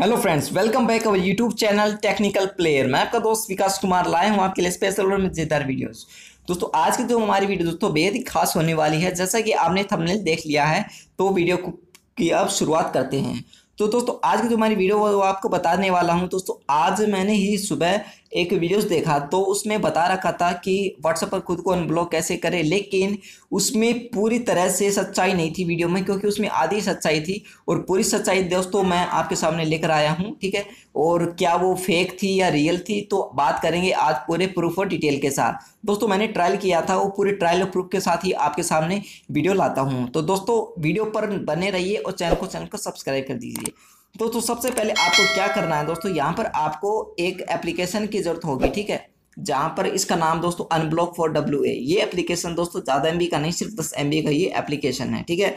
hello friends welcome back our YouTube channel technical player मैं आपका दोस्त विकास कुमार लाए हूँ आपके लिए स्पेशल और मजेदार वीडियोस दोस्तों आज की जो हमारी वीडियो दोस्तों बेहद ही खास होने वाली है जैसा कि आपने थंबनेल देख लिया है तो वीडियो की अब शुरुआत करते हैं तो दोस्तों आज की जो हमारी वीडियो वो आपको बताने वाला हूँ दोस्तों आज मैंने ही सुबह एक वीडियो देखा तो उसमें बता रखा था कि व्हाट्सएप पर खुद को अनब्लॉक कैसे करें लेकिन उसमें पूरी तरह से सच्चाई नहीं थी वीडियो में क्योंकि उसमें आधी सच्चाई थी और पूरी सच्चाई दोस्तों मैं आपके सामने लेकर आया हूँ ठीक है और क्या वो फेक थी या रियल थी तो बात करेंगे आज पूरे प्रूफ और डिटेल के साथ दोस्तों मैंने ट्रायल किया था वो पूरे ट्रायल और प्रूफ के साथ ही आपके सामने वीडियो लाता हूँ तो दोस्तों वीडियो पर बने रहिए और चैनल को चैनल को सब्सक्राइब कर दीजिए ठीक तो तो सबसे पहले आपको क्या करना है दोस्तों यहाँ पर आपको एक एप्लीकेशन की ज़रूरत होगी ठीक है जहाँ पर इसका नाम दोस्तों अनब्लॉक फॉर डब्ल्यू ए ये एप्लीकेशन दोस्तों ज़्यादा एम का नहीं सिर्फ दस एम का ये एप्लीकेशन है ठीक है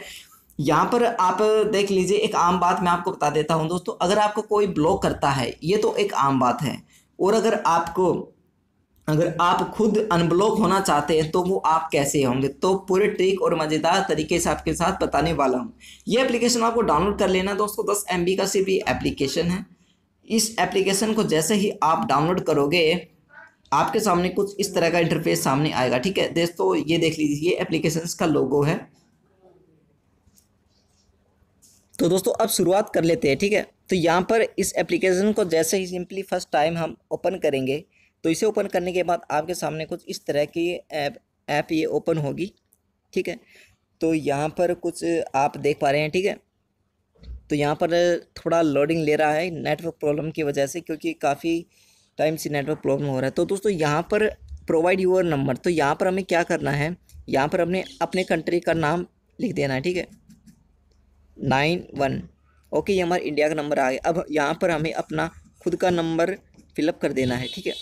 यहाँ पर आप देख लीजिए एक आम बात मैं आपको बता देता हूँ दोस्तों अगर आपको कोई ब्लॉक करता है ये तो एक आम बात है और अगर आपको अगर आप खुद अनब्लॉक होना चाहते हैं तो वो आप कैसे होंगे तो पूरे ट्रिक और मज़ेदार तरीके से आपके साथ बताने वाला हूँ ये एप्लीकेशन आपको डाउनलोड कर लेना दोस्तों दस एम का सिर्फ ये एप्लीकेशन है इस एप्लीकेशन को जैसे ही आप डाउनलोड करोगे आपके सामने कुछ इस तरह का इंटरफेस सामने आएगा ठीक है दोस्तों ये देख लीजिए ये एप्लीकेशन का लोगो है तो दोस्तों अब शुरुआत कर लेते हैं ठीक है तो यहाँ पर इस एप्लीकेशन को जैसे ही सिंपली फर्स्ट टाइम हम ओपन करेंगे तो इसे ओपन करने के बाद आपके सामने कुछ इस तरह की ऐप ऐप ये ओपन होगी ठीक है तो यहाँ पर कुछ आप देख पा रहे हैं ठीक है तो यहाँ पर थोड़ा लोडिंग ले रहा है नेटवर्क प्रॉब्लम की वजह से क्योंकि काफ़ी टाइम से नेटवर्क प्रॉब्लम हो रहा है तो दोस्तों यहाँ पर प्रोवाइड यूअर नंबर तो यहाँ पर हमें क्या करना है यहाँ पर हमने अपने कंट्री का नाम लिख देना है ठीक है नाइन वन ओके ये हमारा इंडिया का नंबर आ गया अब यहाँ पर हमें अपना खुद का नंबर फिलअप कर देना है ठीक है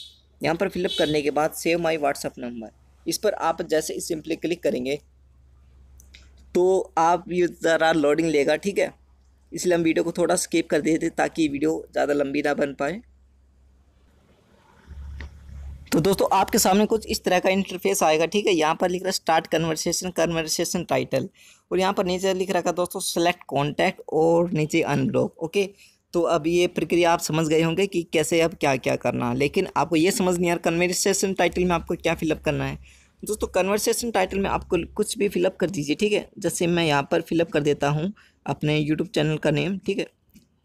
यहाँ पर फिलअप करने के बाद सेव माई व्हाट्सअप नंबर इस पर आप जैसे सिंपली क्लिक करेंगे तो आप ये ज़रा लोडिंग लेगा ठीक है इसलिए हम वीडियो को थोड़ा स्किप कर देते ताकि वीडियो ज़्यादा लंबी ना बन पाए तो दोस्तों आपके सामने कुछ इस तरह का इंटरफेस आएगा ठीक है यहाँ पर लिख रहा है स्टार्ट कन्वर्सेशन कन्वर्सेशन टाइटल और यहाँ पर नीचे लिख रखा दोस्तों सेलेक्ट कॉन्टैक्ट और नीचे अनब्लॉक ओके तो अब ये प्रक्रिया आप समझ गए होंगे कि कैसे अब क्या क्या करना है लेकिन आपको ये समझ नहीं आ रहा कन्वर्सेशन टाइटल में आपको क्या फिलअप करना है दोस्तों कन्वर्सेशन टाइटल में आपको कुछ भी फिलअप कर दीजिए ठीक है जैसे मैं यहाँ पर फिलअप कर देता हूँ अपने यूट्यूब चैनल का नेम ठीक है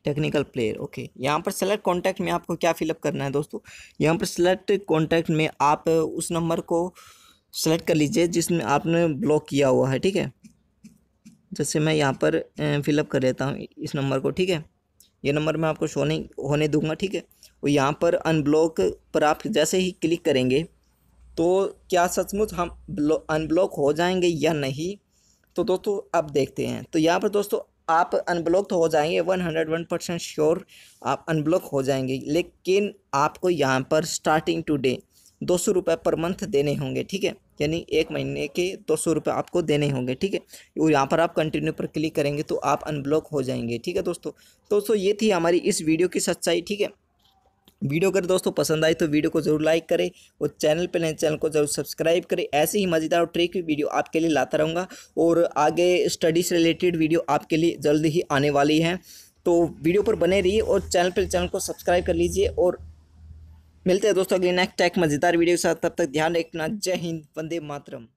टेक्निकल प्लेयर ओके यहाँ पर सेलेक्ट कॉन्टैक्ट में आपको क्या फिलअप करना है दोस्तों यहाँ पर सेलेक्ट कॉन्टैक्ट में आप उस नंबर को सेलेक्ट कर लीजिए जिसमें आपने ब्लॉक किया हुआ है ठीक है जैसे मैं यहाँ पर फिलअप कर लेता हूँ इस नंबर को ठीक है ये नंबर मैं आपको शो नहीं होने दूंगा ठीक है और यहाँ पर अनब्लॉक पर आप जैसे ही क्लिक करेंगे तो क्या सचमुच हम अनब्लॉक हो जाएंगे या नहीं तो दोस्तों अब देखते हैं तो यहाँ पर दोस्तों आप अनब्लॉक तो हो जाएंगे one hundred one percent sure आप अनब्लॉक हो जाएंगे लेकिन आपको यहाँ पर स्टार्टिंग टुडे दो सौ रुपये पर मंथ देने होंगे ठीक है यानी एक महीने के दो सौ रुपये आपको देने होंगे ठीक है और यहाँ पर आप कंटिन्यू पर क्लिक करेंगे तो आप अनब्लॉक हो जाएंगे ठीक है दोस्तों दोस्तों ये थी हमारी इस वीडियो की सच्चाई ठीक है वीडियो अगर दोस्तों पसंद आई तो वीडियो को जरूर लाइक करें और चैनल पर नए चैनल को जरूर सब्सक्राइब करें ऐसे ही मज़ेदार और ट्रिक वीडियो आपके लिए लाता रहूँगा और आगे स्टडी से रिलेटेड वीडियो आपके लिए जल्द ही आने वाली है तो वीडियो पर बने रहिए और चैनल पर चैनल को सब्सक्राइब कर लीजिए और मिलते हैं दोस्तों अगली नेक्स्ट टैक मज़ेदार वीडियो के साथ तब तक ध्यान रखना जय हिंद वंदे मातरम